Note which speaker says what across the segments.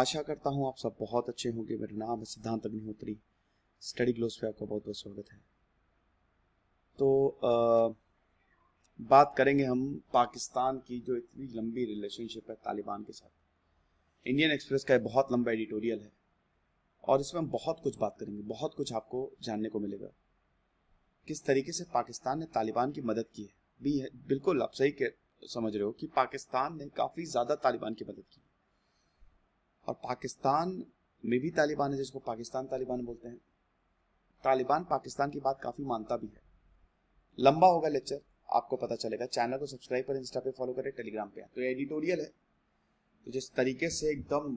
Speaker 1: आशा करता हूँ आप सब बहुत अच्छे होंगे मेरा नाम है सिद्धांत अग्निहोत्री स्टडी ग्लोस पे आपका बहुत बहुत स्वागत है तो आ, बात करेंगे हम पाकिस्तान की जो इतनी लंबी रिलेशनशिप है तालिबान के साथ इंडियन एक्सप्रेस का बहुत लंबा एडिटोरियल है और इसमें हम बहुत कुछ बात करेंगे बहुत कुछ आपको जानने को मिलेगा किस तरीके से पाकिस्तान ने तालिबान की मदद की है भी है बिल्कुल आप सही समझ रहे हो कि पाकिस्तान ने काफ़ी ज़्यादा तालिबान की मदद की और पाकिस्तान में भी तालिबान है जिसको पाकिस्तान तालिबान बोलते हैं तालिबान पाकिस्तान की बात काफ़ी मानता भी है लंबा होगा लेक्चर आपको पता चलेगा चैनल को सब्सक्राइब करें इंस्टा पे फॉलो करें टेलीग्राम पे तो एडिटोरियल है तो जिस तरीके से एकदम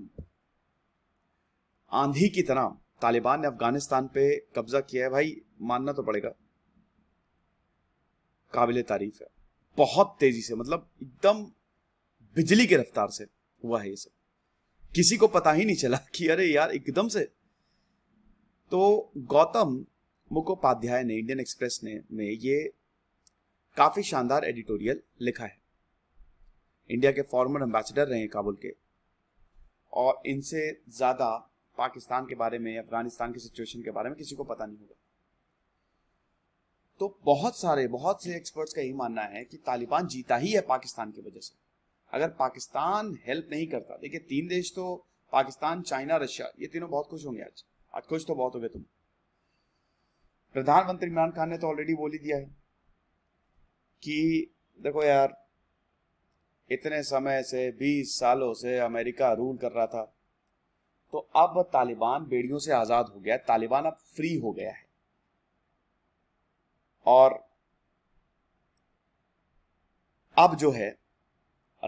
Speaker 1: आंधी की तरह तालिबान ने अफगानिस्तान पे कब्जा किया है भाई मानना तो पड़ेगा काबिल तारीफ है बहुत तेजी से मतलब एकदम बिजली की रफ्तार से हुआ है ये सब किसी को पता ही नहीं चला कि अरे यार एकदम से तो गौतम मुखोपाध्याय ने इंडियन एक्सप्रेस ने में ये काफी शानदार एडिटोरियल लिखा है इंडिया के फॉर्मर एम्बेसडर रहे काबुल के और इनसे ज्यादा पाकिस्तान के बारे में अफगानिस्तान की सिचुएशन के बारे में किसी को पता नहीं होगा तो बहुत सारे बहुत से एक्सपर्ट्स का यही मानना है कि तालिबान जीता ही है पाकिस्तान की वजह से अगर पाकिस्तान हेल्प नहीं करता देखिए तीन देश तो पाकिस्तान चाइना रशिया ये तीनों बहुत खुश होंगे आज आज खुश तो बहुत हो गए तुम प्रधानमंत्री इमरान खान ने तो ऑलरेडी बोली दिया है कि देखो यार इतने समय से 20 सालों से अमेरिका रूल कर रहा था तो अब तालिबान बेड़ियों से आजाद हो गया तालिबान अब फ्री हो गया है और अब जो है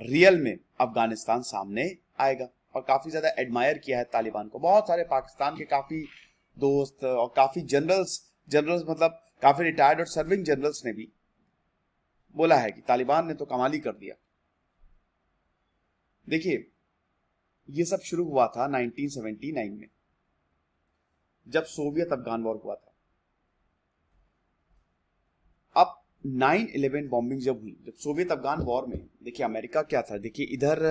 Speaker 1: रियल में अफगानिस्तान सामने आएगा और काफी ज्यादा एडमायर किया है तालिबान को बहुत सारे पाकिस्तान के काफी दोस्त और काफी जनरल्स जनरल्स मतलब काफी रिटायर्ड और सर्विंग जनरल्स ने भी बोला है कि तालिबान ने तो कमाल ही कर दिया देखिए ये सब शुरू हुआ था 1979 में जब सोवियत अफगान वॉर हुआ था नाइन इलेवन बॉम्बिंग जब हुई जब सोवियत अफगान वॉर में देखिए अमेरिका क्या था देखिए इधर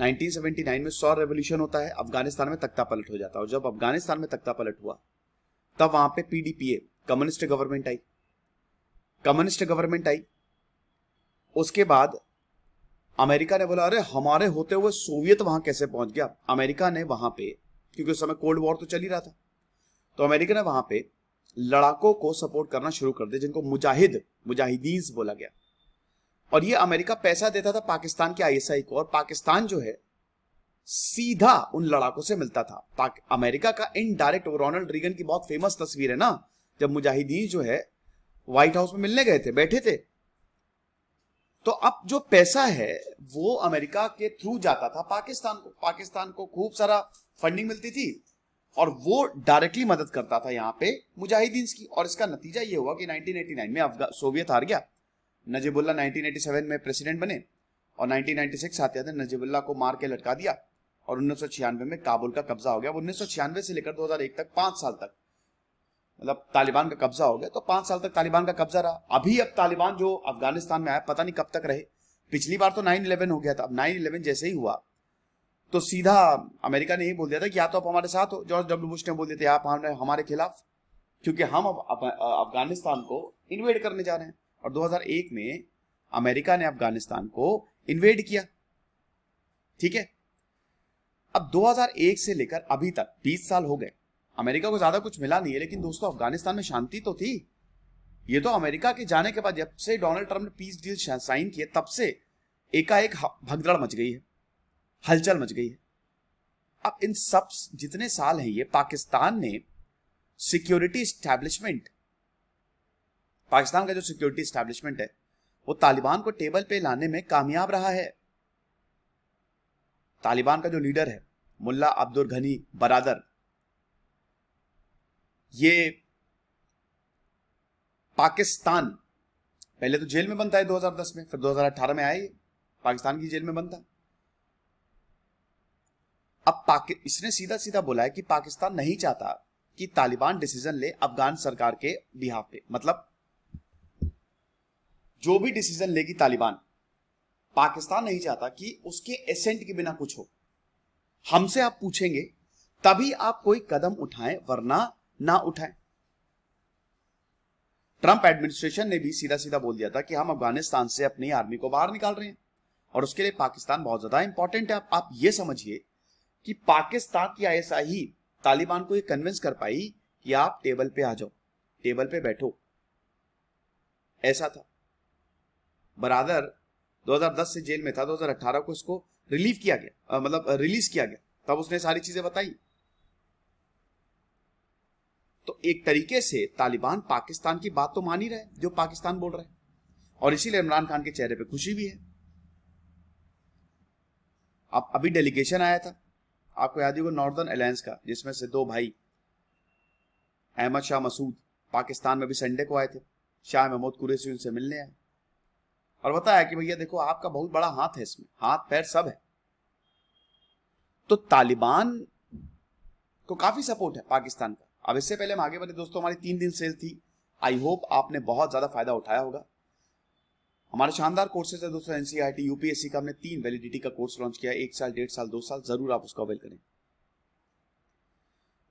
Speaker 1: 1979 में सौर रेवोल्यूशन होता है अफगानिस्तान में तख्ता पलट हो जाता है और जब अफगानिस्तान में तख्ता पलट हुआ तब वहां पे पीडीपीए कम्युनिस्ट गवर्नमेंट आई कम्युनिस्ट गवर्नमेंट आई उसके बाद अमेरिका ने बोला अरे हमारे होते हुए सोवियत वहां कैसे पहुंच गया अमेरिका ने वहां पे क्योंकि उस समय कोल्ड वॉर तो चल ही रहा था तो अमेरिका ने वहां पे लड़ाकों को सपोर्ट करना शुरू कर दिया जिनको मुजाहिद मुजाहिदीज बोला गया और ये अमेरिका पैसा देता था पाकिस्तान के आईएसआई को और पाकिस्तान जो है सीधा उन लड़ाकों से मिलता था अमेरिका का इनडायरेक्ट रोनाल्ड रीगन की बहुत फेमस तस्वीर है ना जब मुजाहिदीन जो है व्हाइट हाउस में मिलने गए थे बैठे थे तो अब जो पैसा है वो अमेरिका के थ्रू जाता था पाकिस्तान को पाकिस्तान को खूब सारा फंडिंग मिलती थी और वो डायरेक्टली मदद करता था यहाँ पे मुजाहिदीन की और इसका नतीजा ये हुआ कि 1989 में सोवियत हार गया नजीबुल्ला 1987 में प्रेसिडेंट बने और 1996 आते आते नजीबुल्ला को मार के लटका दिया और उन्नीस में काबुल का कब्जा हो गया उन्नीस से लेकर 2001 तक पांच साल तक मतलब तालिबान का कब्जा हो गया तो पांच साल तक तालिबान का कब्जा रहा अभी अब तालिबान जो अफगानिस्तान में आया पता नहीं कब तक रहे पिछली बार तो नाइन इलेवन हो गया था अब नाइन इलेवन जैसे ही हुआ तो सीधा अमेरिका ने यही बोल दिया था कि या तो आप हमारे साथ हो जॉर्ज डब्ल्यू बुश ने बोल दिया था आप हमने हमारे खिलाफ क्योंकि हम अब अफगानिस्तान को इन्वेड करने जा रहे हैं और 2001 में अमेरिका ने अफगानिस्तान को इन्वेड किया ठीक है अब 2001 से लेकर अभी तक 20 साल हो गए अमेरिका को ज्यादा कुछ मिला नहीं है लेकिन दोस्तों अफगानिस्तान में शांति तो थी ये तो अमेरिका के जाने के बाद जब से डोनाल्ड ट्रंप ने पीस डील साइन किया तब से एकाएक भगदड़ मच गई है हलचल मच गई है अब इन सब जितने साल हैं ये पाकिस्तान ने सिक्योरिटी स्टैब्लिशमेंट पाकिस्तान का जो सिक्योरिटी स्टैब्लिशमेंट है वो तालिबान को टेबल पे लाने में कामयाब रहा है तालिबान का जो लीडर है मुल्ला अब्दुल घनी बरादर ये पाकिस्तान पहले तो जेल में बनता है 2010 में फिर 2018 में आए पाकिस्तान की जेल में बनता है अब पाकि इसने सीधा सीधा बोला है कि पाकिस्तान नहीं चाहता कि तालिबान डिसीजन ले अफगान सरकार के बिहाफ पे मतलब जो भी डिसीजन लेगी तालिबान पाकिस्तान नहीं चाहता कि उसके एसेंट के बिना कुछ हो हमसे आप पूछेंगे तभी आप कोई कदम उठाएं वरना ना उठाएं ट्रंप एडमिनिस्ट्रेशन ने भी सीधा सीधा बोल दिया था कि हम अफगानिस्तान से अपनी आर्मी को बाहर निकाल रहे हैं और उसके लिए पाकिस्तान बहुत ज्यादा इंपॉर्टेंट है आप, आप ये समझिए कि पाकिस्तान की आईएसआई तालिबान को ये कन्विंस कर पाई कि आप टेबल पे आ जाओ टेबल पे बैठो ऐसा था बरादर 2010 से जेल में था 2018 को इसको रिलीव किया गया आ, मतलब रिलीज किया गया तब उसने सारी चीजें बताई तो एक तरीके से तालिबान पाकिस्तान की बात तो मान ही रहे जो पाकिस्तान बोल रहे और इसीलिए इमरान खान के चेहरे पे खुशी भी है अब अभी डेलीगेशन आया था आपको याद होगा नॉर्दर्न अलायंस का जिसमें से दो भाई अहमद शाह मसूद पाकिस्तान में भी संडे को आए थे शाह महमूद कुरेसी उनसे मिलने आए और बताया कि भैया देखो आपका बहुत बड़ा हाथ है इसमें हाथ पैर सब है तो तालिबान को काफी सपोर्ट है पाकिस्तान का अब इससे पहले हम आगे बढ़े दोस्तों हमारी तीन दिन सेल थी आई होप आपने बहुत ज्यादा फायदा उठाया होगा हमारे शानदार कोर्सेज है दोस्तों एनसीईआरटी यूपीएससी e का हमने तीन वैलिडिटी का कोर्स लॉन्च किया एक साल डेढ़ साल दो साल जरूर आप उसको अवेल करें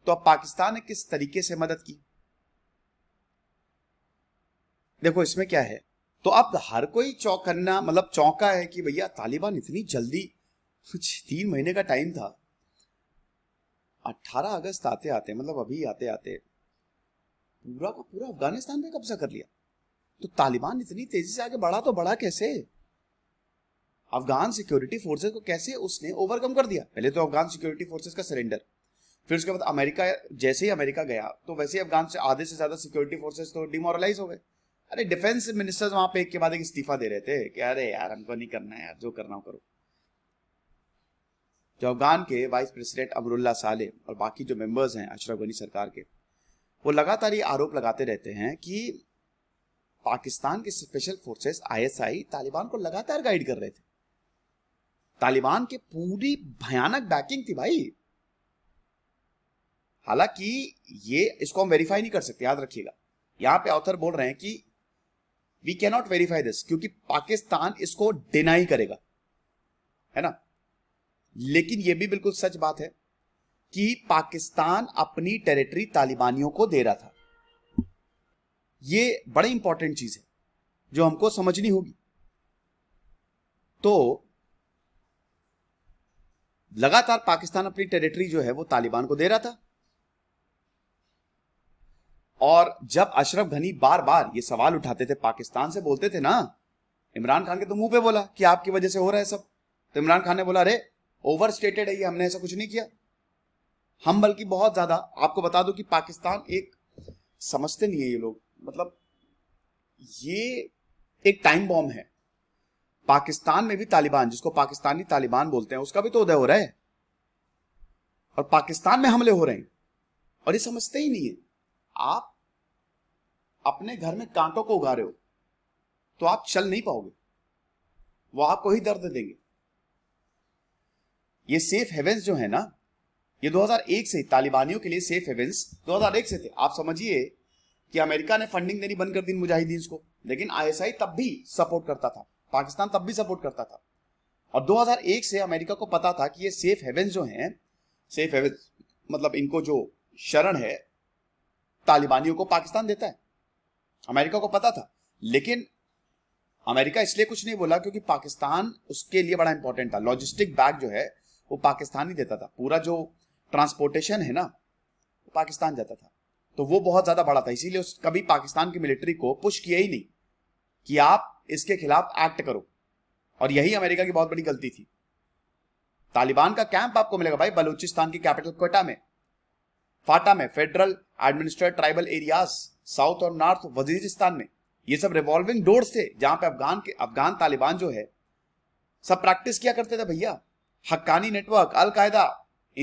Speaker 1: तो अब पाकिस्तान ने किस तरीके से मदद की देखो इसमें क्या है तो अब हर कोई चौकन्ना मतलब चौंका है कि भैया तालिबान इतनी जल्दी कुछ तीन महीने का टाइम था 18 अगस्त आते आते मतलब अभी आते आते पूरा का पूरा अफगानिस्तान पे कब्जा कर लिया तो तालिबान इतनी तेजी से आगे बढ़ा तो बढ़ा कैसे अफगान सिक्योरिटी फोर्सेस को कैसे उसने ओवरकम कर दिया पहले तो अफगान सिक्योरिटी फोर्सेस का सरेंडर फिर उसके बाद अमेरिका जैसे ही अमेरिका गया तो वैसे ही अफगान से आधे से ज्यादा सिक्योरिटी फोर्सेस तो डिमोरलाइज हो गए अरे डिफेंस मिनिस्टर्स वहां पे एक के बाद एक इस्तीफा दे रहे थे कि अरे यार हमको नहीं करना है यार जो करना हो करो जो अफगान के वाइस प्रेसिडेंट अमरुल्ला साले और बाकी जो मेंबर्स हैं अशरफ गनी सरकार के वो लगातार ये आरोप लगाते रहते हैं कि पाकिस्तान के स्पेशल फोर्सेस आईएसआई तालिबान को लगातार गाइड कर रहे थे तालिबान के पूरी भयानक बैकिंग थी भाई हालांकि ये इसको हम वेरीफाई नहीं कर सकते याद रखिएगा यहां पे ऑथर बोल रहे हैं कि we can not verify this क्योंकि पाकिस्तान इसको डिनाई करेगा है ना लेकिन यह भी बिल्कुल सच बात है कि पाकिस्तान अपनी टेरिटरी तालिबानियों को दे रहा था ये बड़ी इंपॉर्टेंट चीज है जो हमको समझनी होगी तो लगातार पाकिस्तान अपनी टेरिटरी जो है वो तालिबान को दे रहा था और जब अशरफ घनी बार बार ये सवाल उठाते थे पाकिस्तान से बोलते थे ना इमरान खान के तो मुंह पे बोला कि आपकी वजह से हो रहा है सब तो इमरान खान ने बोला अरे ओवर स्टेटेड है ये हमने ऐसा कुछ नहीं किया हम बल्कि बहुत ज्यादा आपको बता दो कि पाकिस्तान एक समझते नहीं है ये लोग मतलब ये एक टाइम बॉम्ब है पाकिस्तान में भी तालिबान जिसको पाकिस्तानी तालिबान बोलते हैं उसका भी तो उदय हो रहा है और पाकिस्तान में हमले हो रहे हैं और ये समझते ही नहीं है आप अपने घर में कांटों को उगा रहे हो तो आप चल नहीं पाओगे वो आपको ही दर्द देंगे ये सेफ हेवेंस जो है ना ये 2001 से तालिबानियों के लिए सेफ हेवेंस 2001 से थे आप समझिए कि अमेरिका ने फंडिंग देनी बंद कर दी मुजाहिदीन को लेकिन आईएसआई तब भी सपोर्ट करता था पाकिस्तान तब भी सपोर्ट करता था और 2001 से अमेरिका को पता था कि ये सेफ हेवन जो हैं सेफ हेवन मतलब इनको जो शरण है तालिबानियों को पाकिस्तान देता है अमेरिका को पता था लेकिन अमेरिका इसलिए कुछ नहीं बोला क्योंकि पाकिस्तान उसके लिए बड़ा इंपॉर्टेंट था लॉजिस्टिक बैग जो है वो पाकिस्तान ही देता था पूरा जो ट्रांसपोर्टेशन है ना वो पाकिस्तान जाता था तो वो बहुत ज्यादा बड़ा था इसीलिए कभी पाकिस्तान की मिलिट्री को पुश किया ही नहीं कि आप इसके खिलाफ एक्ट करो और यही अमेरिका की बहुत बड़ी गलती थी तालिबान का कैंप आपको मिलेगा भाई बलूचिस्तान की कैपिटल कोटा में फाटा में federal administrate tribal areas south और नॉर्थ वजीरिस्तान में ये सब रिवॉल्विंग डोर्स थे जहां पे अफगान के अफगान तालिबान जो है सब प्रैक्टिस किया करते थे भैया हक्कानी नेटवर्क अलकायदा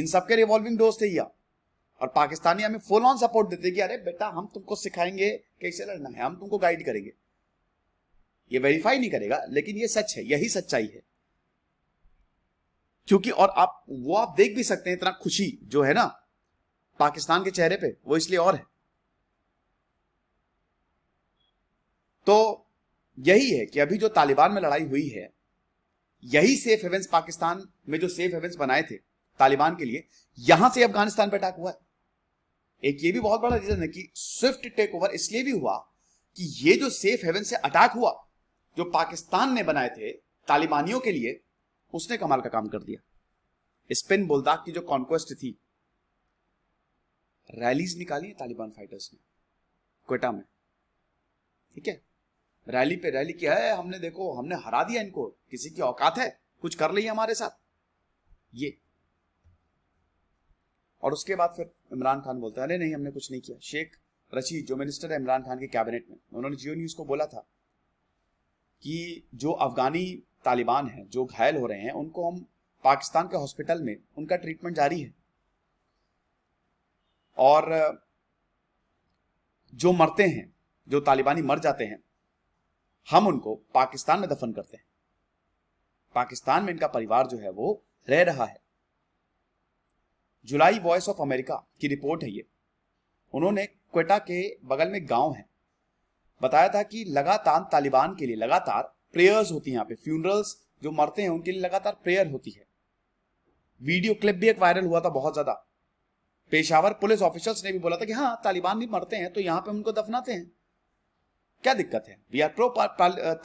Speaker 1: इन सबके रिवॉल्विंग डोर्स थे या और पाकिस्तानी हमें फुल ऑन सपोर्ट देते कि अरे बेटा हम तुमको सिखाएंगे कैसे लड़ना है हम तुमको गाइड करेंगे ये वेरीफाई नहीं करेगा लेकिन ये सच है यही सच्चाई है क्योंकि और आप वो आप देख भी सकते हैं इतना खुशी जो है ना पाकिस्तान के चेहरे पे वो इसलिए और है तो यही है कि अभी जो तालिबान में लड़ाई हुई है यही सेफ हेवेंस पाकिस्तान में जो सेफ हेवेंस बनाए थे तालिबान के लिए यहां से अफगानिस्तान पर अटैक हुआ है एक ये भी बहुत बड़ा रीजन है कि स्विफ्ट टेक ओवर इसलिए भी हुआ कि ये जो सेफ हेवन से अटैक हुआ जो पाकिस्तान ने बनाए थे तालिबानियों के लिए उसने कमाल का काम कर दिया स्पेन बोलदाग की जो कॉन्क्वेस्ट थी रैलीज निकाली है तालिबान फाइटर्स ने कोटा में ठीक है रैली पे रैली किया है हमने देखो हमने हरा दिया इनको किसी की औकात है कुछ कर ली हमारे साथ ये और उसके बाद फिर इमरान खान बोलते हैं अरे नहीं हमने कुछ नहीं किया शेख रशीद जो मिनिस्टर है इमरान खान के कैबिनेट में उन्होंने जियो न्यूज़ को बोला था कि जो अफगानी तालिबान हैं जो घायल हो रहे हैं उनको हम पाकिस्तान के हॉस्पिटल में उनका ट्रीटमेंट जारी है और जो मरते हैं जो तालिबानी मर जाते हैं हम उनको पाकिस्तान में दफन करते हैं पाकिस्तान में इनका परिवार जो है वो रह रहा है जुलाई वॉइस ऑफ अमेरिका की रिपोर्ट है ये उन्होंने क्वेटा के बगल में गांव है बताया था कि लगातार तालिबान के लिए लगातार प्रेयर्स होती हैं यहाँ पे फ्यूनरल्स जो मरते हैं उनके लिए लगातार प्रेयर होती है वीडियो क्लिप भी एक वायरल हुआ था बहुत ज्यादा पेशावर पुलिस ऑफिसर्स ने भी बोला था कि हाँ तालिबान भी मरते हैं तो यहाँ पे उनको दफनाते हैं क्या दिक्कत है we are pro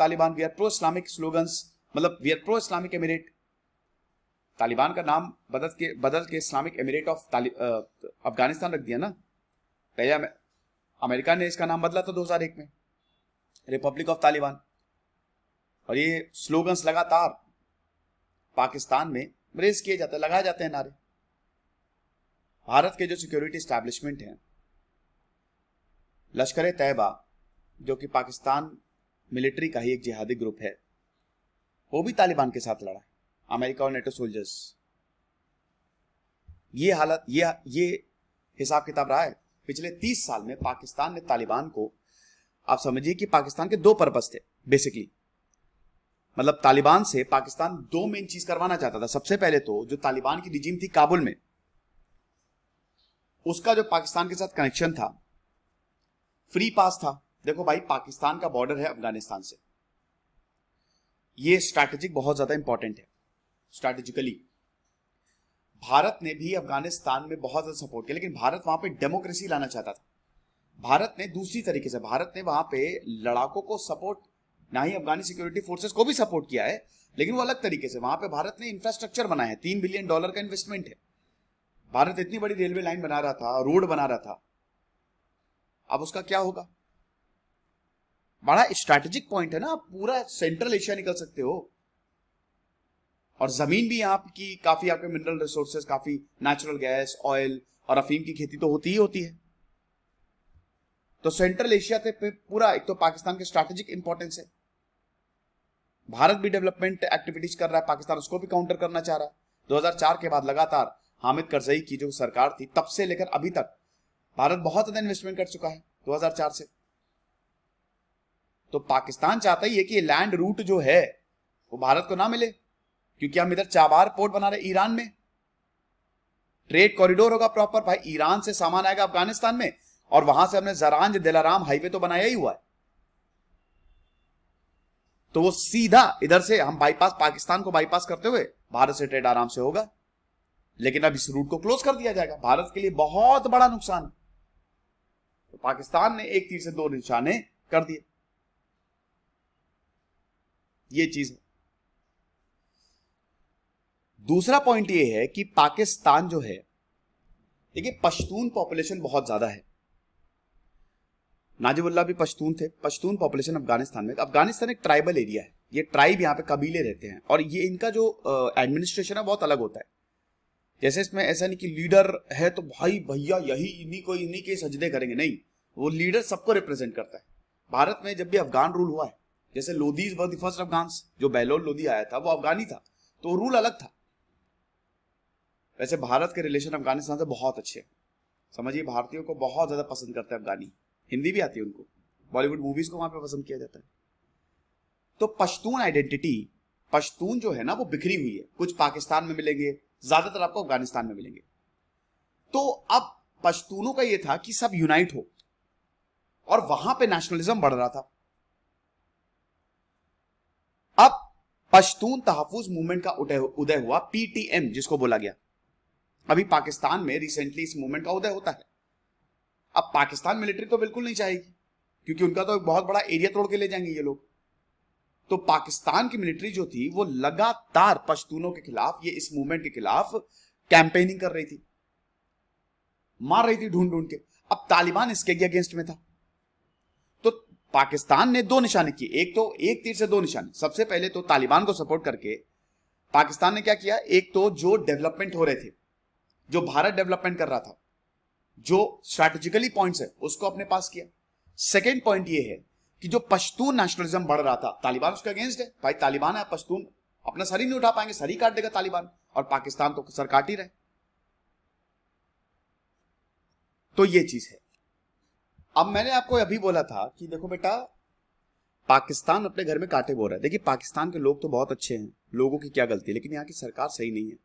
Speaker 1: Taliban we are pro Islamic slogans मतलब we are pro Islamic emirate Taliban का नाम बदल के बदल के इस्लामिक एमिरेट ऑफ अफगानिस्तान रख दिया ना पहले अमेरिका ने इसका नाम बदला था 2001 में रिपब्लिक ऑफ तालिबान और ये स्लोगन्स लगातार पाकिस्तान में रेस किए जाते हैं लगाए जाते हैं नारे भारत के जो सिक्योरिटी स्टैब्लिशमेंट हैं लश्कर तैयबा जो कि पाकिस्तान मिलिट्री का ही एक जिहादी ग्रुप है वो भी तालिबान के साथ लड़ा है अमेरिका और नेटो सोल्जर्स ये हालत ये ये हिसाब किताब रहा है पिछले तीस साल में पाकिस्तान ने तालिबान को आप समझिए कि पाकिस्तान के दो पर्पज थे बेसिकली मतलब तालिबान से पाकिस्तान दो मेन चीज करवाना चाहता था सबसे पहले तो जो तालिबान की रिजीम थी काबुल में उसका जो पाकिस्तान के साथ कनेक्शन था फ्री पास था देखो भाई पाकिस्तान का बॉर्डर है अफगानिस्तान से ये स्ट्रैटेजिक बहुत ज्यादा इंपॉर्टेंट है स्ट्रैटेजिकली भारत ने भी अफगानिस्तान में बहुत ज्यादा सपोर्ट किया लेकिन भारत वहां पे डेमोक्रेसी लाना चाहता था भारत ने दूसरी तरीके से भारत ने वहां पे लड़ाकों को सपोर्ट ना ही अफगानी सिक्योरिटी फोर्सेस को भी सपोर्ट किया है लेकिन वो अलग तरीके से वहां पे भारत ने इंफ्रास्ट्रक्चर बनाया है तीन बिलियन डॉलर का इन्वेस्टमेंट है भारत इतनी बड़ी रेलवे लाइन बना रहा था रोड बना रहा था अब उसका क्या होगा बड़ा स्ट्रैटेजिक पॉइंट है ना आप पूरा सेंट्रल एशिया निकल सकते हो और जमीन भी यहाँ की काफी आपके मिनरल रिसोर्सेस काफी नेचुरल गैस ऑयल और अफीम की खेती तो होती ही होती है तो सेंट्रल एशिया पे पूरा एक तो पाकिस्तान के स्ट्रेटेजिक इंपॉर्टेंस है भारत भी डेवलपमेंट एक्टिविटीज कर रहा है पाकिस्तान उसको भी काउंटर करना चाह रहा है 2004 के बाद लगातार हामिद करजई की जो सरकार थी तब से लेकर अभी तक भारत बहुत ज्यादा इन्वेस्टमेंट कर चुका है 2004 से तो पाकिस्तान चाहता ही है कि ये लैंड रूट जो है वो भारत को ना मिले क्योंकि हम इधर चाबार पोर्ट बना रहे ईरान में ट्रेड कॉरिडोर होगा प्रॉपर भाई ईरान से सामान आएगा अफगानिस्तान में और वहां से हमने जरांज दिलाराम हाईवे तो बनाया ही हुआ है तो वो सीधा इधर से हम बाईपास पाकिस्तान को बाईपास करते हुए भारत से ट्रेड आराम से होगा लेकिन अब इस रूट को क्लोज कर दिया जाएगा भारत के लिए बहुत बड़ा नुकसान तो पाकिस्तान ने एक तीर से दो निशाने कर दिए ये चीज है दूसरा पॉइंट ये है कि पाकिस्तान जो है देखिए पश्तून पॉपुलेशन बहुत ज्यादा है नाजिबुल्ला भी पश्तून थे पश्तून पॉपुलेशन अफगानिस्तान में अफगानिस्तान एक ट्राइबल एरिया है ये ट्राइब यहाँ पे कबीले रहते हैं और ये इनका जो एडमिनिस्ट्रेशन है बहुत अलग होता है जैसे इसमें ऐसा नहीं कि लीडर है तो भाई भैया यही इन्हीं को इन्हीं के सजदे करेंगे नहीं वो लीडर सबको रिप्रेजेंट करता है भारत में जब भी अफगान रूल हुआ है जैसे लोधीज वर फर्स्ट अफगान जो बहलोल लोधी आया था वो अफगानी था तो रूल अलग था वैसे भारत के रिलेशन अफगानिस्तान से बहुत अच्छे हैं समझिए भारतीयों को बहुत ज़्यादा पसंद करते हैं अफगानी हिंदी भी आती है उनको बॉलीवुड मूवीज़ को वहां पर पसंद किया जाता है तो पश्तून आइडेंटिटी पश्तून जो है ना वो बिखरी हुई है कुछ पाकिस्तान में मिलेंगे ज़्यादातर आपको अफगानिस्तान में मिलेंगे तो अब पश्तूनों का ये था कि सब यूनाइट हो और वहां पे नेशनलिज्म बढ़ रहा था अब पश्तून तहफुज मूवमेंट का उदय हुआ पीटीएम जिसको बोला गया अभी पाकिस्तान में रिसेंटली इस मूवमेंट का उदय होता है अब पाकिस्तान मिलिट्री तो बिल्कुल नहीं चाहेगी क्योंकि उनका तो एक बहुत बड़ा एरिया तोड़ के ले जाएंगे ये लोग तो पाकिस्तान की मिलिट्री जो थी वो लगातार पश्तूनों के खिलाफ ये इस मूवमेंट के खिलाफ कैंपेनिंग कर रही थी मार रही थी ढूंढ ढूंढ के अब तालिबान इसके अगेंस्ट में था तो पाकिस्तान ने दो निशाने किए एक तो एक तीर से दो निशाने सबसे पहले तो तालिबान को सपोर्ट करके पाकिस्तान ने क्या किया एक तो जो डेवलपमेंट हो रहे थे जो भारत डेवलपमेंट कर रहा था जो स्ट्रैटेजिकली पॉइंट्स है उसको अपने पास किया सेकेंड पॉइंट ये है कि जो पश्तून नेशनलिज्म बढ़ रहा था तालिबान उसके अगेंस्ट है भाई तालिबान है पश्तून अपना सर ही नहीं उठा पाएंगे सर ही काट देगा तालिबान और पाकिस्तान तो सर काट ही रहे तो ये चीज है अब मैंने आपको अभी बोला था कि देखो बेटा पाकिस्तान अपने घर में कांटे बो रहा है देखिए पाकिस्तान के लोग तो बहुत अच्छे हैं लोगों की क्या गलती है लेकिन यहाँ की सरकार सही नहीं है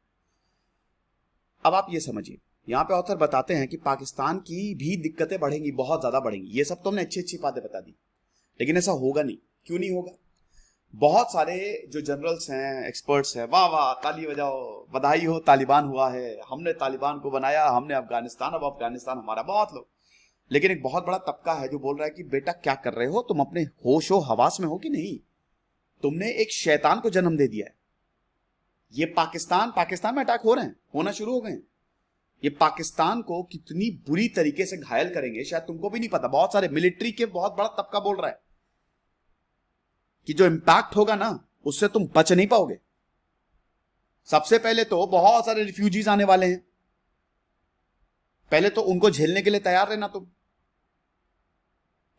Speaker 1: अब आप ये समझिए यहाँ पे ऑथर बताते हैं कि पाकिस्तान की भी दिक्कतें बढ़ेंगी बहुत ज़्यादा बढ़ेंगी ये सब तो हमने अच्छी अच्छी बातें बता दी लेकिन ऐसा होगा नहीं क्यों नहीं होगा बहुत सारे जो जनरल्स हैं एक्सपर्ट्स हैं वाह वाह ताली बजाओ बधाई हो तालिबान हुआ है हमने तालिबान को बनाया हमने अफगानिस्तान अब अफगानिस्तान हमारा बहुत लोग लेकिन एक बहुत बड़ा तबका है जो बोल रहा है कि बेटा क्या कर रहे हो तुम अपने होश हो हवास में हो कि नहीं तुमने एक शैतान को जन्म दे दिया है ये पाकिस्तान पाकिस्तान में अटैक हो रहे हैं होना शुरू हो गए ये पाकिस्तान को कितनी बुरी तरीके से घायल करेंगे शायद तुमको भी नहीं पता बहुत सारे मिलिट्री के बहुत बड़ा तबका बोल रहा है कि जो इंपैक्ट होगा ना उससे तुम बच नहीं पाओगे सबसे पहले तो बहुत सारे रिफ्यूजीज आने वाले हैं पहले तो उनको झेलने के लिए तैयार रहना तुम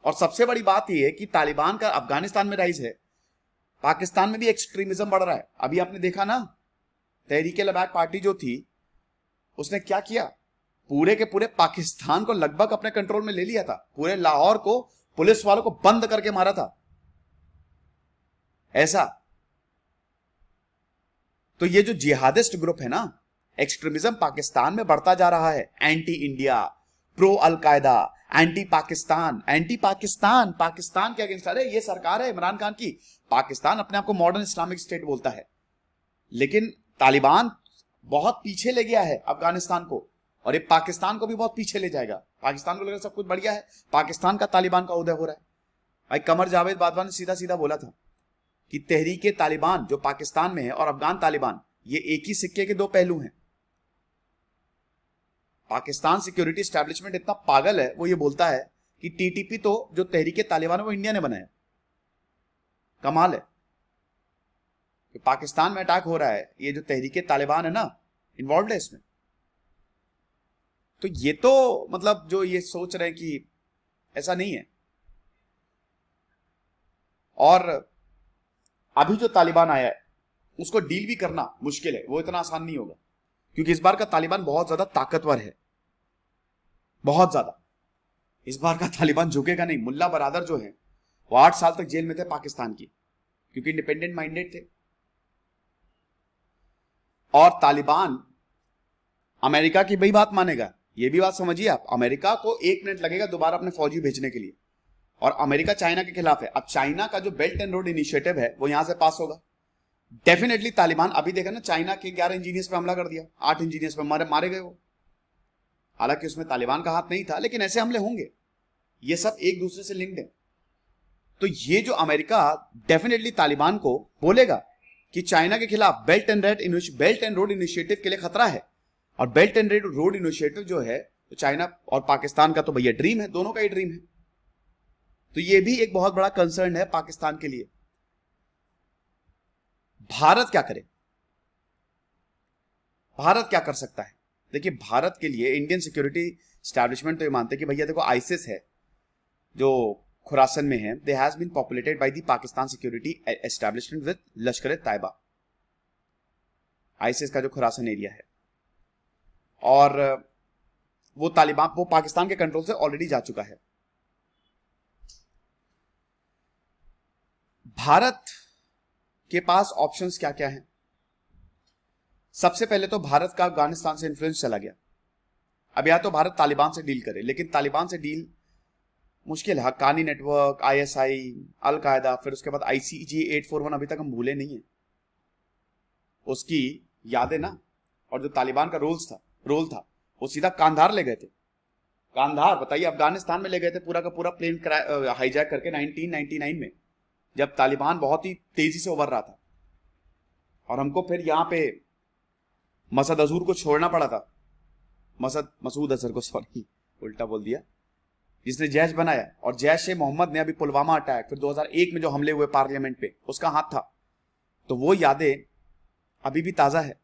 Speaker 1: और सबसे बड़ी बात यह है कि तालिबान का अफगानिस्तान में राइज है पाकिस्तान में भी एक्सट्रीमिज्म बढ़ रहा है अभी आपने देखा ना तहरीक लबैक पार्टी जो थी उसने क्या किया पूरे के पूरे पाकिस्तान को लगभग अपने कंट्रोल में ले लिया था पूरे लाहौर को पुलिस वालों को बंद करके मारा था ऐसा तो ये जो जिहादिस्ट ग्रुप है ना एक्सट्रीमिज्म पाकिस्तान में बढ़ता जा रहा है anti India pro Al Qaeda anti Pakistan anti Pakistan Pakistan के अगेंस्ट अरे ये सरकार है इमरान खान की पाकिस्तान अपने आप को मॉडर्न इस्लामिक स्टेट बोलता है लेकिन तालिबान बहुत पीछे ले गया है अफगानिस्तान को और ये पाकिस्तान को भी बहुत पीछे ले जाएगा पाकिस्तान को लग रहा सब कुछ बढ़िया है पाकिस्तान का तालिबान का उदय हो रहा है भाई कमर जावेद बादवा ने सीधा सीधा बोला था कि तहरीके तालिबान जो पाकिस्तान में है और अफगान तालिबान ये एक ही सिक्के के दो पहलू हैं पाकिस्तान सिक्योरिटी स्टैब्लिशमेंट इतना पागल है वो ये बोलता है कि टीटीपी तो जो तहरीके तालिबान है वो इंडिया ने बनाया कमाल है कि पाकिस्तान में अटैक हो रहा है ये जो तहरीके तालिबान है ना इन्वॉल्व है इसमें तो ये तो मतलब जो ये सोच रहे हैं कि ऐसा नहीं है और अभी जो तालिबान आया है उसको डील भी करना मुश्किल है वो इतना आसान नहीं होगा क्योंकि इस बार का तालिबान बहुत ज्यादा ताकतवर है बहुत ज्यादा इस बार का तालिबान झुकेगा नहीं मुल्ला बरादर जो है वो आठ साल तक जेल में थे पाकिस्तान की क्योंकि इंडिपेंडेंट माइंडेड थे और तालिबान अमेरिका की भी बात मानेगा ये भी बात समझिए आप अमेरिका को एक मिनट लगेगा दोबारा अपने फौजी भेजने के लिए और अमेरिका चाइना के खिलाफ है अब चाइना का जो बेल्ट एंड रोड इनिशिएटिव है वो यहां से पास होगा डेफिनेटली तालिबान अभी देखा ना चाइना के ग्यारह इंजीनियर्स पर हमला कर दिया आठ इंजीनियर्स पर मारे मारे गए वो हालांकि उसमें तालिबान का हाथ नहीं था लेकिन ऐसे हमले होंगे ये सब एक दूसरे से लिंक्ड है तो ये जो अमेरिका डेफिनेटली तालिबान को बोलेगा कि चाइना के खिलाफ belt and red belt and road initiative के लिए खतरा है और belt and red road initiative जो है तो चाइना और पाकिस्तान का तो भैया ड्रीम है दोनों का ही ड्रीम है तो यह भी एक बहुत बड़ा कंसर्न है पाकिस्तान के लिए भारत क्या करे भारत क्या कर सकता है देखिए भारत के लिए इंडियन सिक्योरिटी स्टैब्लिशमेंट तो ये मानते हैं कि भैया देखो आइसिस है जो खुरासन में है they has been populated by the Pakistan security establishment with Lashkar Taiba ICS का जो खुरासन एरिया है और वो तालिबान वो पाकिस्तान के कंट्रोल से ऑलरेडी जा चुका है भारत के पास ऑप्शंस क्या क्या हैं सबसे पहले तो भारत का अफगानिस्तान से इन्फ्लुएंस चला गया अब या तो भारत तालिबान से डील करे लेकिन तालिबान से डील मुश्किल है हक्कानी नेटवर्क आईएसआई अलकायदा फिर उसके बाद आईसीजी एट फोर वन अभी तक हम भूले नहीं है उसकी यादें ना और जो तालिबान का रोल था रोल था वो सीधा कांधार ले गए थे कांधार बताइए अफगानिस्तान में ले गए थे पूरा का पूरा प्लेन हाईजैक करके 1999 में जब तालिबान बहुत ही तेजी से उभर रहा था और हमको फिर यहाँ पे मसद अजूर को छोड़ना पड़ा था मसद मसूद अजहर को सॉरी उल्टा बोल दिया जिसने जैश बनाया और जैश ए मोहम्मद ने अभी पुलवामा अटैक फिर 2001 में जो हमले हुए पार्लियामेंट पे उसका हाथ था तो वो यादें अभी भी ताजा है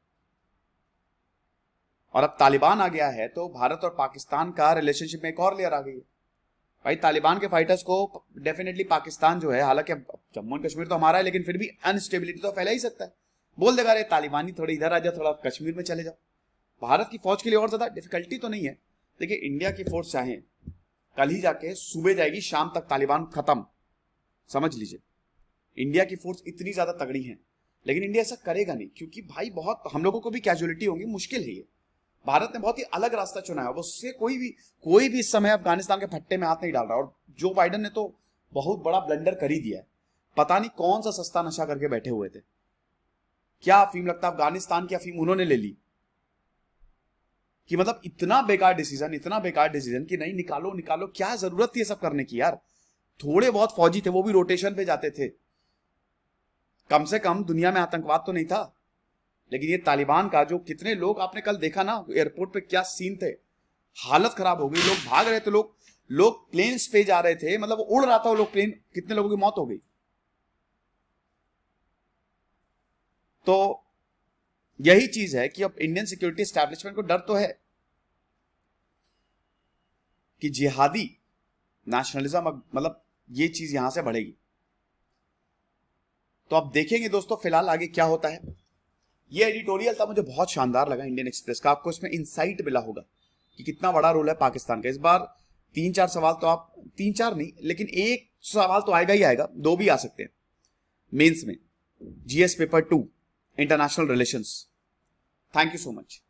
Speaker 1: और अब तालिबान आ गया है तो भारत और पाकिस्तान का रिलेशनशिप में एक और लेयर आ गई है भाई तालिबान के फाइटर्स को डेफिनेटली पाकिस्तान जो है हालांकि जम्मू एंड कश्मीर तो हमारा है लेकिन फिर भी अनस्टेबिलिटी तो फैला ही सकता है बोल देगा अरे तालिबानी थोड़े इधर आ जाओ थोड़ा कश्मीर में चले जाओ भारत की फौज के लिए और ज्यादा डिफिकल्टी तो नहीं है देखिए इंडिया की फोर्स चाहे कल ही जाके सुबह जाएगी शाम तक तालिबान खत्म समझ लीजिए इंडिया की फोर्स इतनी ज्यादा तगड़ी है लेकिन इंडिया ऐसा करेगा नहीं क्योंकि भाई बहुत हम लोगों को भी कैजुअलिटी होगी मुश्किल है ये भारत ने बहुत ही अलग रास्ता चुना है उससे कोई भी कोई भी इस समय अफगानिस्तान के फट्टे में हाथ नहीं डाल रहा और जो बाइडन ने तो बहुत बड़ा ब्लंडर कर ही दिया है पता नहीं कौन सा सस्ता नशा करके बैठे हुए थे क्या अफीम लगता अफगानिस्तान की अफीम उन्होंने ले ली कि मतलब इतना बेकार डिसीजन इतना बेकार डिसीजन कि नहीं निकालो निकालो क्या जरूरत थी ये सब करने की यार थोड़े बहुत फौजी थे वो भी रोटेशन पे जाते थे कम से कम दुनिया में आतंकवाद तो नहीं था लेकिन ये तालिबान का जो कितने लोग आपने कल देखा ना एयरपोर्ट पे क्या सीन थे हालत खराब हो गई लोग भाग रहे थे लोग लोग प्लेन्स पे जा रहे थे मतलब उड़ रहा था वो लोग प्लेन कितने लोगों की मौत हो गई तो यही चीज है कि अब इंडियन सिक्योरिटी स्टैब्लिशमेंट को डर तो है कि जिहादी नेशनलिज्म मतलब ये चीज यहां से बढ़ेगी तो आप देखेंगे दोस्तों फिलहाल आगे क्या होता है ये एडिटोरियल था मुझे बहुत शानदार लगा इंडियन एक्सप्रेस का आपको इसमें इनसाइट मिला होगा कि कितना बड़ा रोल है पाकिस्तान का इस बार तीन चार सवाल तो आप तीन चार नहीं लेकिन एक सवाल तो आएगा ही आएगा दो भी आ सकते हैं मेंस में GS paper two international relations Thank you so much.